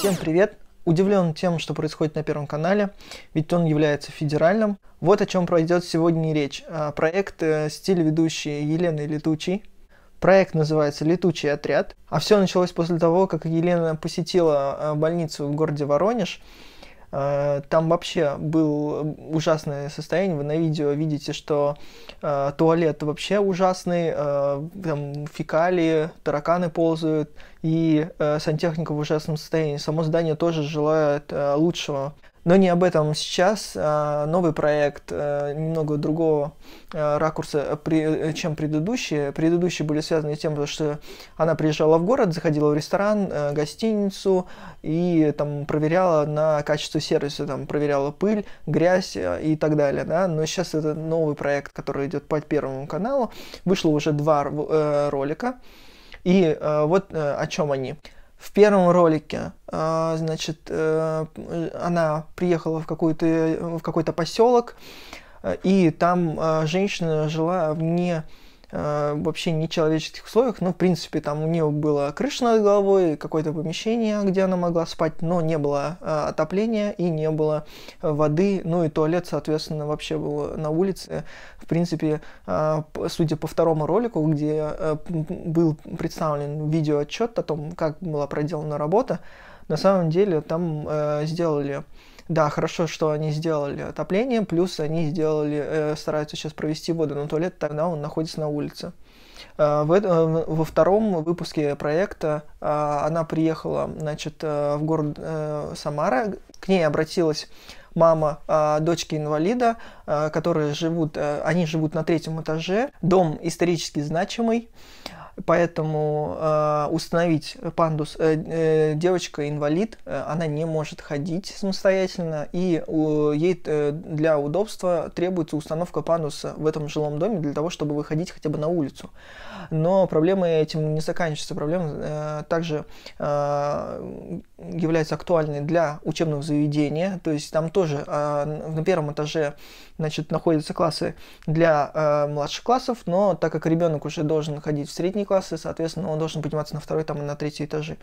Всем привет! Удивлен тем, что происходит на Первом канале, ведь он является федеральным. Вот о чем пройдет сегодня речь. А, проект э, «Стиль ведущей Елены Летучей». Проект называется «Летучий отряд». А все началось после того, как Елена посетила э, больницу в городе Воронеж, Э, там вообще был ужасное состояние. Вы на видео видите, что э, туалет вообще ужасный, э, там фекалии, тараканы ползают, и э, сантехника в ужасном состоянии. Само здание тоже желает э, лучшего. Но не об этом сейчас. А, новый проект э, немного другого э, ракурса, э, чем предыдущие. Предыдущие были связаны с тем, что она приезжала в город, заходила в ресторан, гостиницу и там проверяла на качество сервиса, там проверяла пыль, грязь и так далее. Да? Но сейчас это новый проект, который идет по Первому каналу. Вышло уже два ролика. И вот о чем они. В первом ролике, э, значит, э, она приехала в, какой-то, в какой-то поселок, э, и там женщина жила вне Э, вообще нечеловеческих условиях. Ну, в принципе, там у нее была крыша над головой, какое-то помещение, где она могла спать, но не было э, отопления и не было э, воды. Ну и туалет, соответственно, вообще был на улице. В принципе, э, судя по второму ролику, где э, был представлен видеоотчет о том, как была проделана работа, на самом деле там э, сделали да, хорошо, что они сделали отопление, плюс они сделали, э, стараются сейчас провести воду на туалет, тогда он находится на улице. Э, в, э, во втором выпуске проекта э, она приехала, значит, э, в город э, Самара, к ней обратилась мама э, дочки инвалида, э, которые живут, э, они живут на третьем этаже, дом исторически значимый, поэтому э, установить пандус э, э, девочка инвалид, э, она не может ходить самостоятельно, и э, ей э, для удобства требуется установка пандуса в этом жилом доме для того, чтобы выходить хотя бы на улицу. Но проблемы этим не заканчиваются. Проблема э, также э, является актуальной для учебного заведения, то есть там тоже э, на первом этаже значит, находятся классы для э, младших классов, но так как ребенок уже должен ходить в средний классы, соответственно, он должен подниматься на второй там, и на третий этажи.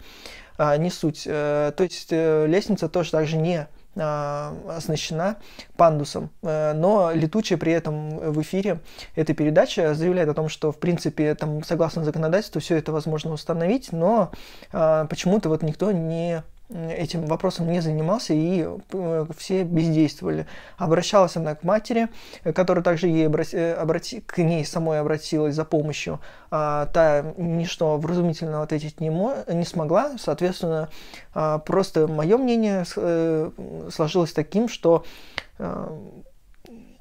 А, не суть. А, то есть э, лестница тоже также не а, оснащена пандусом. Э, но летучая при этом в эфире этой передачи заявляет о том, что, в принципе, там, согласно законодательству, все это возможно установить, но а, почему-то вот никто не этим вопросом не занимался, и э, все бездействовали. Обращалась она к матери, которая также ей обрати, э, обрати, к ней самой обратилась за помощью. А, та ничто вразумительно ответить не, мо, не смогла. Соответственно, а, просто мое мнение э, сложилось таким, что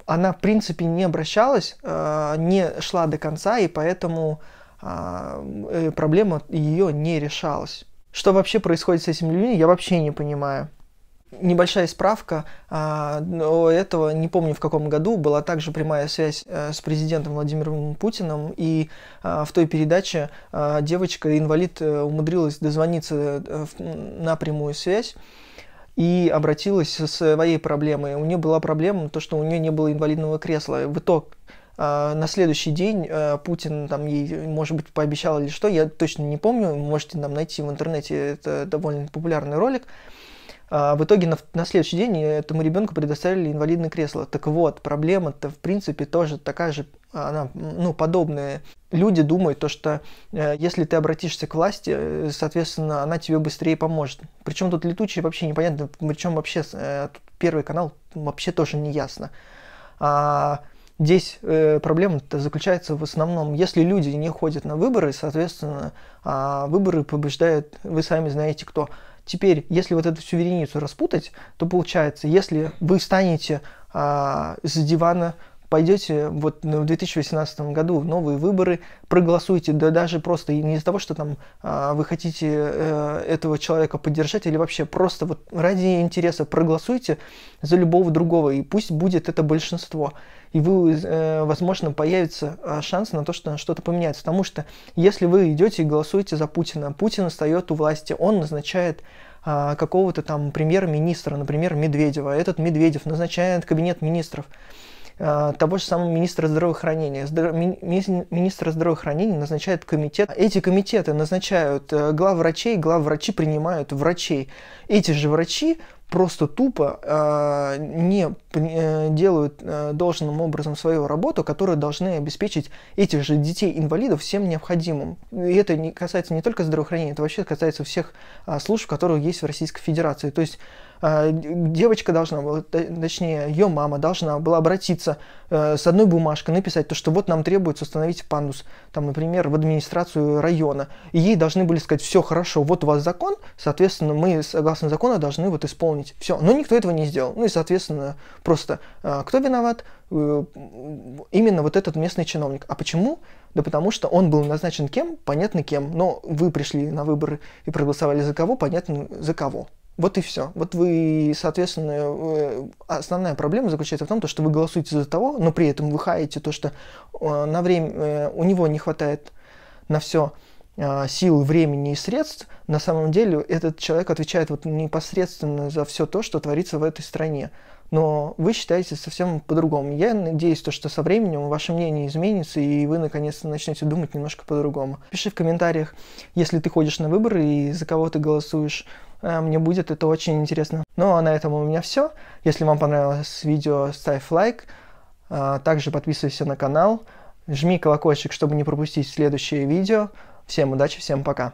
она, в принципе, не обращалась, а, не шла до конца, и поэтому а, проблема ее не решалась. Что вообще происходит с этими людьми, я вообще не понимаю. Небольшая справка а, до этого, не помню в каком году, была также прямая связь а, с президентом Владимиром Путиным, и а, в той передаче а, девочка-инвалид э, умудрилась дозвониться э, в, на прямую связь и обратилась со своей проблемой. У нее была проблема, то, что у нее не было инвалидного кресла. В, итог, а, на следующий день э, Путин там ей, может быть, пообещал или что, я точно не помню, можете там найти в интернете, это довольно популярный ролик. А, в итоге на, на следующий день этому ребенку предоставили инвалидное кресло. Так вот, проблема-то, в принципе, тоже такая же, она, ну, подобная. Люди думают, то, что э, если ты обратишься к власти, э, соответственно, она тебе быстрее поможет. Причем тут летучие вообще непонятно, причем вообще первый канал вообще тоже не ясно. А, Здесь э, проблема заключается в основном, если люди не ходят на выборы, соответственно, э, выборы побеждают, вы сами знаете кто. Теперь, если вот эту всю вереницу распутать, то получается, если вы встанете э, с дивана, пойдете вот в 2018 году в новые выборы, проголосуете, да даже просто не из-за того, что там э, вы хотите э, этого человека поддержать, или вообще просто вот ради интереса проголосуйте за любого другого, и пусть будет это большинство и вы, э, возможно, появится э, шанс на то, что что-то поменяется. Потому что если вы идете и голосуете за Путина, Путин остается у власти, он назначает а, какого-то там премьер-министра, например, Медведева. Этот Медведев назначает кабинет министров а, того же самого министра здравоохранения. Министр здравоохранения назначает комитет. Эти комитеты назначают э, главврачей, главврачи принимают врачей. Эти же врачи просто тупо э, не э, делают э, должным образом свою работу, которые должны обеспечить этих же детей-инвалидов всем необходимым. И это не касается не только здравоохранения, это вообще касается всех э, служб, которые есть в Российской Федерации. То есть а, девочка должна была, точнее, ее мама должна была обратиться э, с одной бумажкой, написать то, что вот нам требуется установить пандус, там, например, в администрацию района. И ей должны были сказать, все хорошо, вот у вас закон, соответственно, мы согласно закону должны вот исполнить все. Но никто этого не сделал. Ну и, соответственно, просто а, кто виноват? Э, именно вот этот местный чиновник. А почему? Да потому что он был назначен кем? Понятно кем. Но вы пришли на выборы и проголосовали за кого? Понятно за кого. Вот и все. Вот вы, соответственно, э, основная проблема заключается в том, что вы голосуете за того, но при этом вы хаете то, что э, на время э, у него не хватает на все а, сил, времени и средств, на самом деле этот человек отвечает вот непосредственно за все то, что творится в этой стране. Но вы считаете совсем по-другому. Я надеюсь, то, что со временем ваше мнение изменится, и вы наконец-то начнете думать немножко по-другому. Пиши в комментариях, если ты ходишь на выборы и за кого ты голосуешь. Э, мне будет это очень интересно. Ну а на этом у меня все. Если вам понравилось видео, ставь лайк. Э, также подписывайся на канал. Жми колокольчик, чтобы не пропустить следующее видео. Всем удачи, всем пока.